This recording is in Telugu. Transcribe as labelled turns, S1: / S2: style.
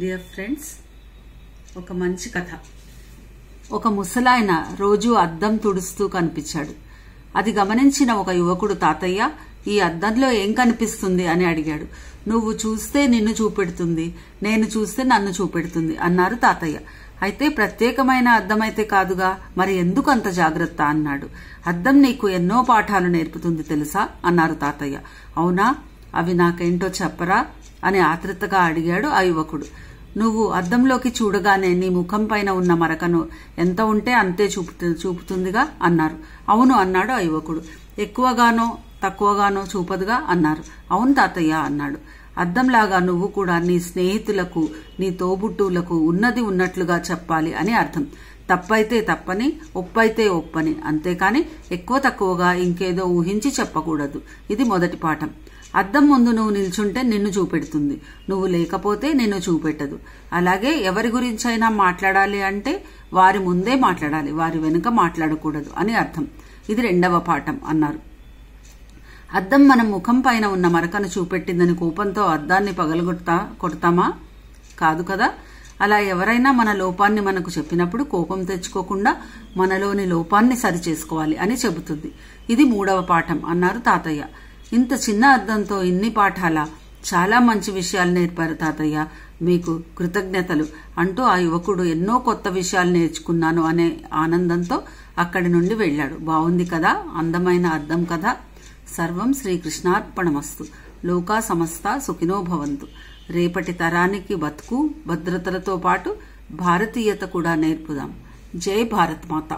S1: డియర్ ఫ్రెండ్స్ ఒక మంచి కథ ఒక ముసలాయన రోజు అద్దం తుడుస్తూ కనిపించాడు అది గమనించిన ఒక యువకుడు తాతయ్య ఈ అద్దంలో ఏం కనిపిస్తుంది అని అడిగాడు నువ్వు చూస్తే నిన్ను చూపెడుతుంది నేను చూస్తే నన్ను చూపెడుతుంది అన్నారు తాతయ్య అయితే ప్రత్యేకమైన అద్దమైతే కాదుగా మరి ఎందుకు అంత జాగ్రత్త అన్నాడు అద్దం నీకు ఎన్నో పాఠాలు నేర్పుతుంది తెలుసా అన్నారు తాతయ్య అవునా అవి నాకేంటో చెప్పరా అని ఆతృతగా అడిగాడు ఆ యువకుడు నువ్వు అద్దంలోకి చూడగానే నీ ముఖం పైన ఉన్న మరకను ఎంత ఉంటే అంతే చూపు చూపుతుందిగా అన్నారు అవును అన్నాడు ఆ యువకుడు ఎక్కువగానో తక్కువగానో చూపదుగా అన్నారు అవును తాతయ్య అన్నాడు అద్దంలాగా నువ్వు కూడా నీ స్నేహితులకు నీ తోబుట్టువులకు ఉన్నది ఉన్నట్లుగా చెప్పాలి అని అర్థం తప్పైతే తప్పని ఒప్పైతే ఒప్పని అంతేకాని ఎక్కువ తక్కువగా ఇంకేదో ఊహించి చెప్పకూడదు ఇది మొదటి పాఠం అద్దం ముందు నువ్వు నిల్చుంటే నిన్ను చూపెడుతుంది నువ్వు లేకపోతే నిన్ను చూపెట్టదు అలాగే ఎవరి గురించైనా మాట్లాడాలి అంటే వారి ముందే మాట్లాడాలి వారి వెనుక మాట్లాడకూడదు అని అర్థం ఇది రెండవ పాఠం అన్నారు అద్దం మన ముఖం పైన ఉన్న మరకను చూపెట్టిందని కోపంతో అద్దాన్ని పగలగొట్టా కొడతామా కాదు కదా అలా ఎవరైనా మన లోపాన్ని మనకు చెప్పినప్పుడు కోపం తెచ్చుకోకుండా మనలోని లోపాన్ని సరిచేసుకోవాలి అని చెబుతుంది ఇది మూడవ పాఠం అన్నారు తాతయ్య ఇంత చిన్న అర్థంతో ఇన్ని పాఠాల చాలా మంచి విషయాలు నేర్పారు తాతయ్య మీకు కృతజ్ఞతలు అంటూ ఆ యువకుడు ఎన్నో కొత్త విషయాలు నేర్చుకున్నాను అనే ఆనందంతో అక్కడి నుండి వెళ్ళాడు బాగుంది కదా అందమైన అర్థం కదా సర్వం శ్రీకృష్ణార్పణమస్తు లోకా సమస్త సుఖినో భవంతు రేపటి తరానికి బతుకు భద్రతలతో పాటు భారతీయత కూడా నేర్పుదాం జై భారత్ మాత